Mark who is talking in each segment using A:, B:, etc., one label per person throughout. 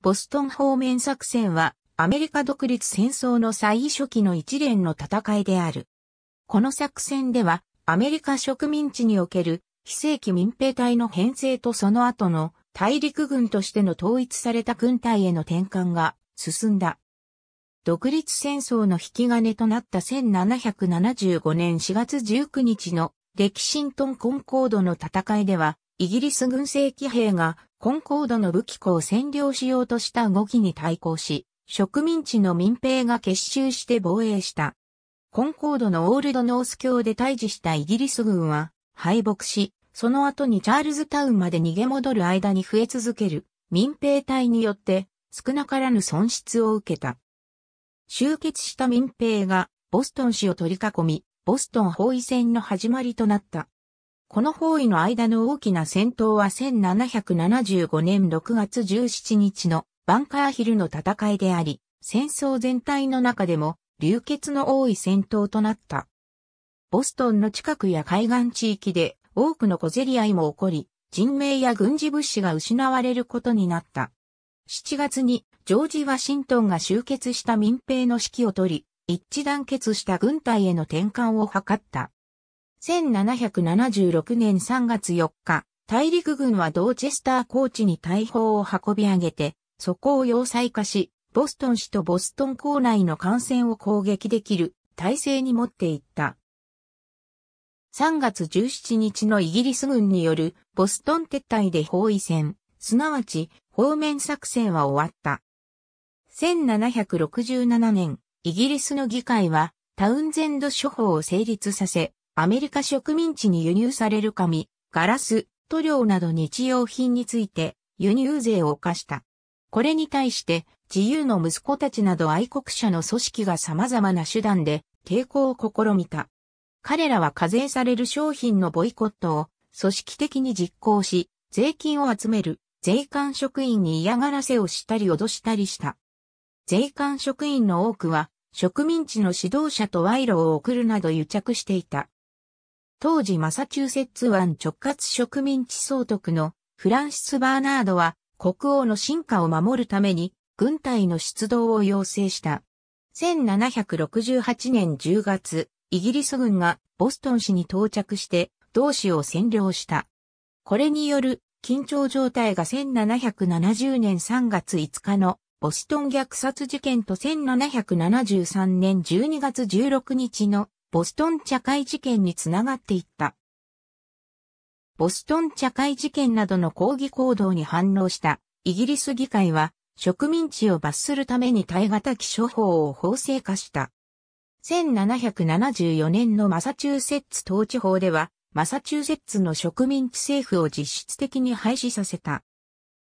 A: ボストン方面作戦はアメリカ独立戦争の最初期の一連の戦いである。この作戦ではアメリカ植民地における非正規民兵隊の編成とその後の大陸軍としての統一された軍隊への転換が進んだ。独立戦争の引き金となった1775年4月19日の歴史ントンコンコードの戦いでは、イギリス軍政騎兵がコンコードの武器庫を占領しようとした動きに対抗し、植民地の民兵が結集して防衛した。コンコードのオールドノース教で対峙したイギリス軍は敗北し、その後にチャールズタウンまで逃げ戻る間に増え続ける民兵隊によって少なからぬ損失を受けた。集結した民兵がボストン市を取り囲み、ボストン包囲戦の始まりとなった。この方位の間の大きな戦闘は1775年6月17日のバンカーヒルの戦いであり、戦争全体の中でも流血の多い戦闘となった。ボストンの近くや海岸地域で多くの小競り合いも起こり、人命や軍事物資が失われることになった。7月にジョージ・ワシントンが集結した民兵の指揮を取り、一致団結した軍隊への転換を図った。1776年3月4日、大陸軍はドーチェスター高地に大砲を運び上げて、そこを要塞化し、ボストン市とボストン港内の艦船を攻撃できる体制に持っていった。3月17日のイギリス軍によるボストン撤退で包囲戦、すなわち方面作戦は終わった。1767年、イギリスの議会はタウンゼンド処方を成立させ、アメリカ植民地に輸入される紙、ガラス、塗料など日用品について輸入税を課した。これに対して自由の息子たちなど愛国者の組織が様々な手段で抵抗を試みた。彼らは課税される商品のボイコットを組織的に実行し、税金を集める税関職員に嫌がらせをしたり脅したりした。税関職員の多くは植民地の指導者と賄賂を送るなど癒着していた。当時マサチューセッツ湾直轄植民地総督のフランシス・バーナードは国王の進化を守るために軍隊の出動を要請した。1768年10月、イギリス軍がボストン市に到着して同市を占領した。これによる緊張状態が1770年3月5日のボストン虐殺事件と1773年12月16日のボストン茶会事件につながっていった。ボストン茶会事件などの抗議行動に反応したイギリス議会は植民地を罰するために耐え難き処方を法制化した。1774年のマサチューセッツ統治法では、マサチューセッツの植民地政府を実質的に廃止させた。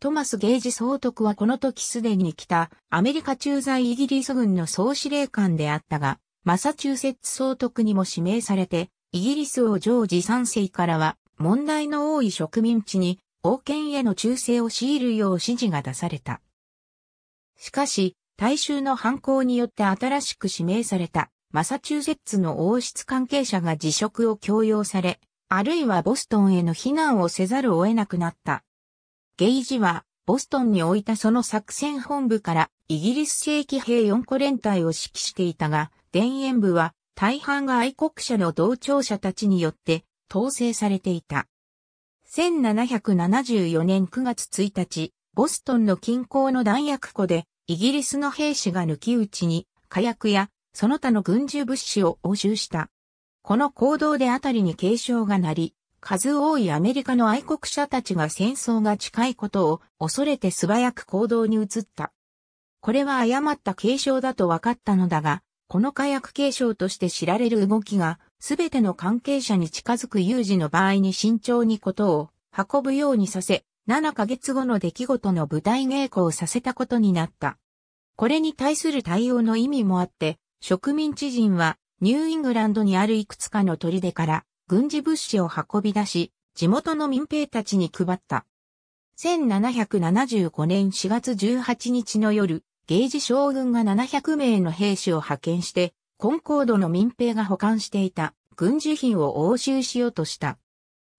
A: トマス・ゲージ総督はこの時すでに来たアメリカ駐在イギリス軍の総司令官であったが、マサチューセッツ総督にも指名されて、イギリス王ジョージ3世からは、問題の多い植民地に、王権への忠誠を強いるよう指示が出された。しかし、大衆の犯行によって新しく指名された、マサチューセッツの王室関係者が辞職を強要され、あるいはボストンへの避難をせざるを得なくなった。ゲイジは、ボストンに置いたその作戦本部から、イギリス正規兵4個連隊を指揮していたが、田園部は大半が愛国者の同調者たちによって統制されていた。1774年9月1日、ボストンの近郊の弾薬庫でイギリスの兵士が抜き打ちに火薬やその他の軍需物資を押収した。この行動であたりに警鐘が鳴り、数多いアメリカの愛国者たちが戦争が近いことを恐れて素早く行動に移った。これは誤った警鐘だと分かったのだが、この火薬継承として知られる動きが、すべての関係者に近づく有事の場合に慎重にことを運ぶようにさせ、7ヶ月後の出来事の舞台稽古をさせたことになった。これに対する対応の意味もあって、植民地人はニューイングランドにあるいくつかの砦から軍事物資を運び出し、地元の民兵たちに配った。1775年4月18日の夜、ゲージ将軍が700名の兵士を派遣して、コンコードの民兵が保管していた軍事品を押収しようとした。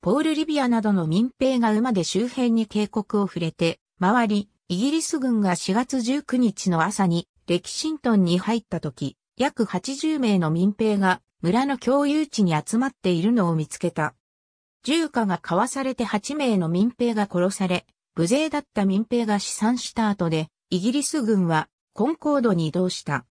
A: ポール・リビアなどの民兵が馬で周辺に警告を触れて、回り、イギリス軍が4月19日の朝に、レキシントンに入った時、約80名の民兵が村の共有地に集まっているのを見つけた。銃火が交わされて8名の民兵が殺され、無勢だった民兵が死産した後で、イギリス軍はコンコードに移動した。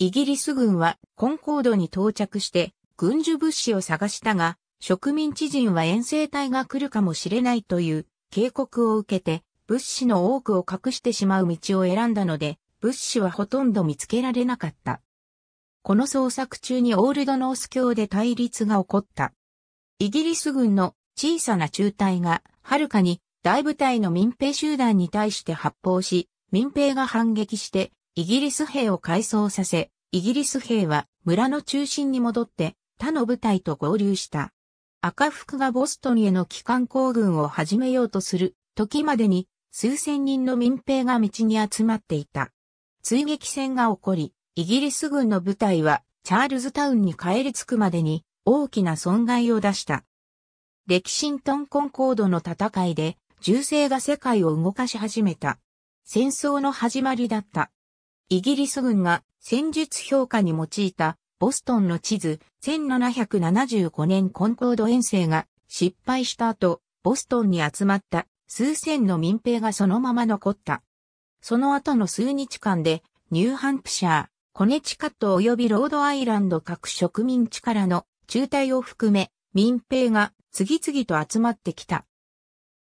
A: イギリス軍はコンコードに到着して軍需物資を探したが、植民地人は遠征隊が来るかもしれないという警告を受けて、物資の多くを隠してしまう道を選んだので、物資はほとんど見つけられなかった。この捜索中にオールドノース教で対立が起こった。イギリス軍の小さな中隊が、はるかに大部隊の民兵集団に対して発砲し、民兵が反撃して、イギリス兵を改装させ、イギリス兵は村の中心に戻って他の部隊と合流した。赤服がボストンへの機関行軍を始めようとする時までに数千人の民兵が道に集まっていた。追撃戦が起こり、イギリス軍の部隊はチャールズタウンに帰り着くまでに大きな損害を出した。レキシントンコンコードの戦いで銃声が世界を動かし始めた。戦争の始まりだった。イギリス軍が戦術評価に用いたボストンの地図1775年コンコード遠征が失敗した後、ボストンに集まった数千の民兵がそのまま残った。その後の数日間でニューハンプシャー、コネチカット及びロードアイランド各植民地からの中隊を含め民兵が次々と集まってきた。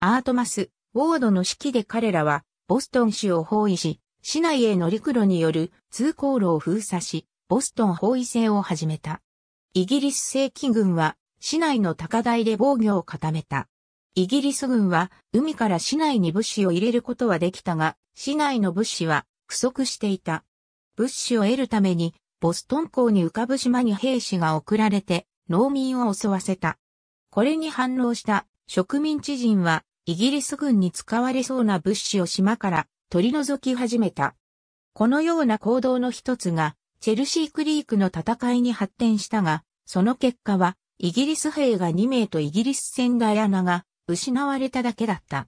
A: アートマス、ウォードの指揮で彼らはボストン市を包囲し、市内への陸路による通行路を封鎖し、ボストン包囲戦を始めた。イギリス正規軍は市内の高台で防御を固めた。イギリス軍は海から市内に物資を入れることはできたが、市内の物資は不足していた。物資を得るために、ボストン港に浮かぶ島に兵士が送られて農民を襲わせた。これに反応した植民地人はイギリス軍に使われそうな物資を島から取り除き始めた。このような行動の一つが、チェルシークリークの戦いに発展したが、その結果は、イギリス兵が2名とイギリス船ダイアナが失われただけだった。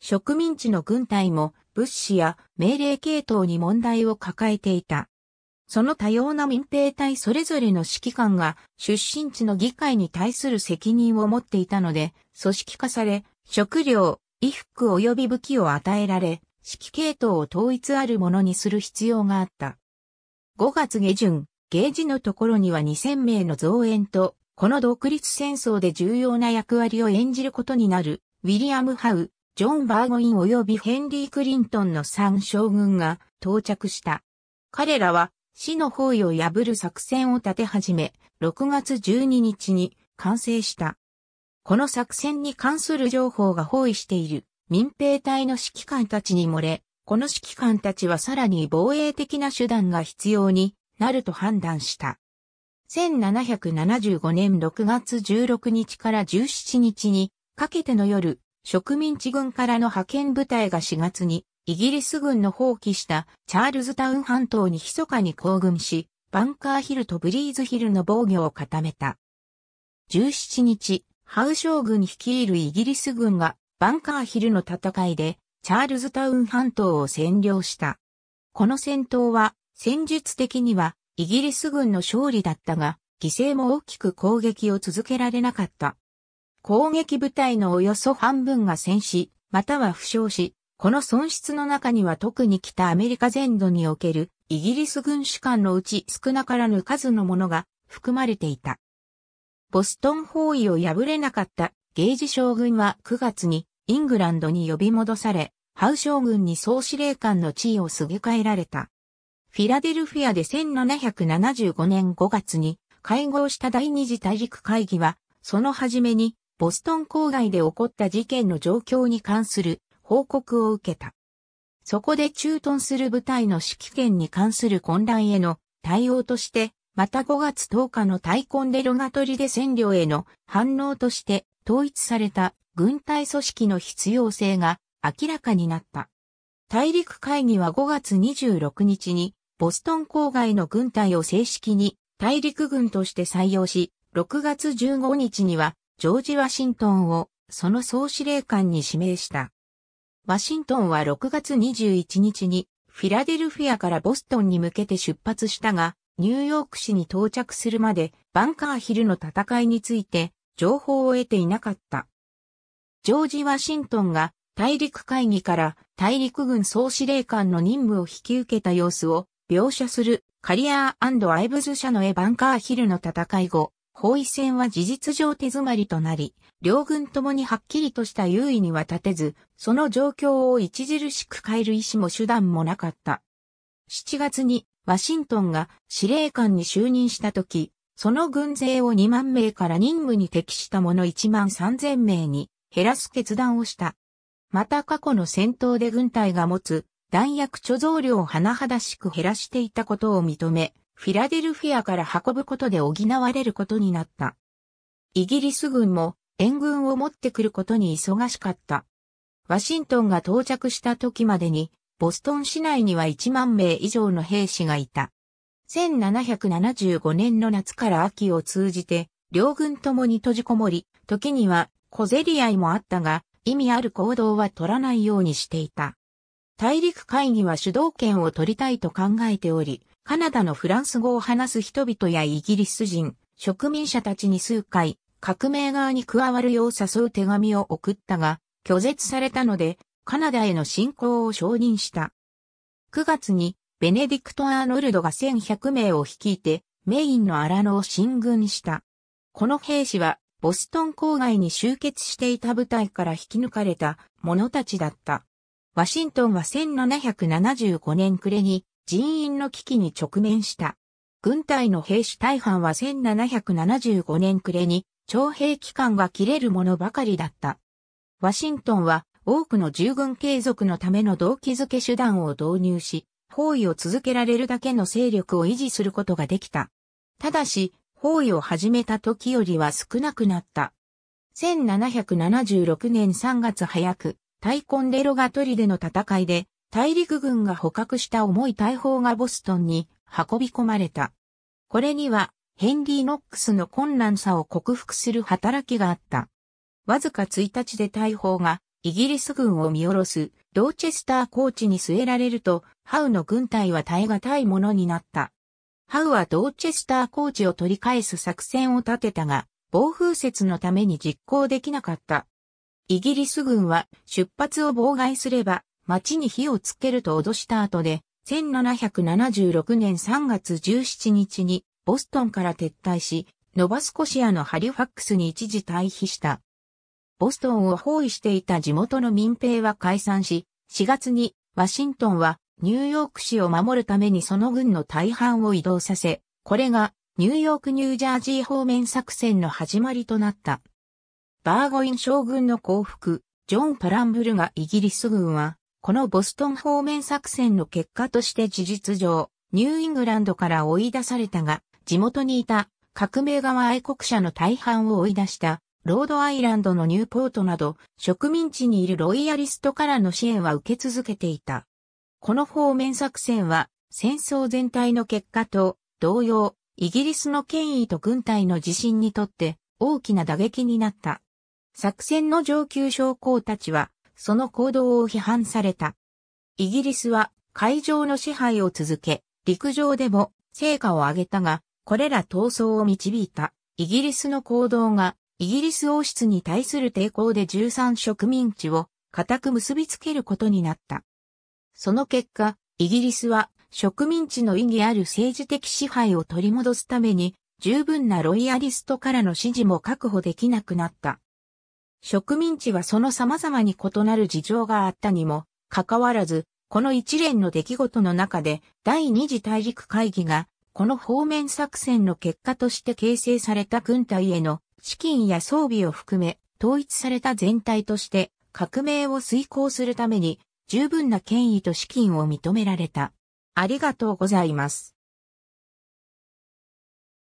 A: 植民地の軍隊も物資や命令系統に問題を抱えていた。その多様な民兵隊それぞれの指揮官が出身地の議会に対する責任を持っていたので、組織化され、食料、衣服及び武器を与えられ、指揮系統を統一あるものにする必要があった。5月下旬、ゲージのところには2000名の増援と、この独立戦争で重要な役割を演じることになる、ウィリアム・ハウ、ジョン・バーゴイン及びヘンリー・クリントンの3将軍が到着した。彼らは死の包囲を破る作戦を立て始め、6月12日に完成した。この作戦に関する情報が包囲している民兵隊の指揮官たちに漏れ、この指揮官たちはさらに防衛的な手段が必要になると判断した。1775年6月16日から17日にかけての夜、植民地軍からの派遣部隊が4月にイギリス軍の放棄したチャールズタウン半島に密かに行軍し、バンカーヒルとブリーズヒルの防御を固めた。17日、ハウ将軍率いるイギリス軍がバンカーヒルの戦いでチャールズタウン半島を占領した。この戦闘は戦術的にはイギリス軍の勝利だったが、犠牲も大きく攻撃を続けられなかった。攻撃部隊のおよそ半分が戦死、または負傷し、この損失の中には特に北アメリカ全土におけるイギリス軍主官のうち少なからぬ数のものが含まれていた。ボストン包囲を破れなかったゲージ将軍は9月にイングランドに呼び戻され、ハウ将軍に総司令官の地位をすげ替えられた。フィラデルフィアで1775年5月に会合した第二次大陸会議は、その初めにボストン郊外で起こった事件の状況に関する報告を受けた。そこで駐屯する部隊の指揮権に関する混乱への対応としてまた5月10日の大コンデロガトリで占領への反応として統一された軍隊組織の必要性が明らかになった。大陸会議は5月26日にボストン郊外の軍隊を正式に大陸軍として採用し、6月15日にはジョージ・ワシントンをその総司令官に指名した。ワシントンは6月21日にフィラデルフィアからボストンに向けて出発したが、ニューヨーク市に到着するまでバンカーヒルの戦いについて情報を得ていなかった。ジョージ・ワシントンが大陸会議から大陸軍総司令官の任務を引き受けた様子を描写するカリアーアイブズ社の絵バンカーヒルの戦い後、包囲戦は事実上手詰まりとなり、両軍ともにはっきりとした優位には立てず、その状況を著しく変える意思も手段もなかった。7月にワシントンが司令官に就任した時、その軍勢を2万名から任務に適した者1万3000名に減らす決断をした。また過去の戦闘で軍隊が持つ弾薬貯蔵量を甚だしく減らしていたことを認め、フィラデルフィアから運ぶことで補われることになった。イギリス軍も援軍を持ってくることに忙しかった。ワシントンが到着した時までにボストン市内には1万名以上の兵士がいた。1775年の夏から秋を通じて、両軍ともに閉じこもり、時には小競り合いもあったが、意味ある行動は取らないようにしていた。大陸会議は主導権を取りたいと考えており、カナダのフランス語を話す人々やイギリス人、植民者たちに数回、革命側に加わるよう誘う手紙を送ったが、拒絶されたので、カナダへの侵攻を承認した。9月に、ベネディクト・アーノルドが1100名を率いて、メインのアラノを進軍した。この兵士は、ボストン郊外に集結していた部隊から引き抜かれた者たちだった。ワシントンは1775年暮れに人員の危機に直面した。軍隊の兵士大半は1775年暮れに徴兵期間が切れるものばかりだった。ワシントンは多くの従軍継続のための動機づけ手段を導入し、包囲を続けられるだけの勢力を維持することができた。ただし、包囲を始めた時よりは少なくなった。1776年3月早く、大コンデロガトリでの戦いで、大陸軍が捕獲した重い大砲がボストンに運び込まれた。これには、ヘンリー・ノックスの困難さを克服する働きがあった。わずか1日で大砲がイギリス軍を見下ろすローチェスター高地に据えられると、ハウの軍隊は耐え難いものになった。ハウはドーチェスター高地を取り返す作戦を立てたが、暴風雪のために実行できなかった。イギリス軍は出発を妨害すれば町に火をつけると脅した後で、1776年3月17日にボストンから撤退し、ノバスコシアのハリファックスに一時退避した。ボストンを包囲していた地元の民兵は解散し、4月にワシントンはニューヨーク市を守るためにその軍の大半を移動させ、これがニューヨークニュージャージー方面作戦の始まりとなった。バーゴイン将軍の降伏、ジョン・パランブルがイギリス軍は、このボストン方面作戦の結果として事実上、ニューイングランドから追い出されたが、地元にいた革命側愛国者の大半を追い出したロードアイランドのニューポートなど、植民地にいるロイヤリストからの支援は受け続けていた。この方面作戦は、戦争全体の結果と、同様、イギリスの権威と軍隊の自信にとって大きな打撃になった。作戦の上級将校たちは、その行動を批判された。イギリスは海上の支配を続け、陸上でも成果を上げたが、これら闘争を導いたイギリスの行動がイギリス王室に対する抵抗で13植民地を固く結びつけることになった。その結果、イギリスは植民地の意義ある政治的支配を取り戻すために十分なロイヤリストからの支持も確保できなくなった。植民地はその様々に異なる事情があったにも、かかわらず、この一連の出来事の中で第二次大陸会議がこの方面作戦の結果として形成された軍隊への資金や装備を含め、統一された全体として革命を遂行するために十分な権威と資金を認められた。ありがとうございます。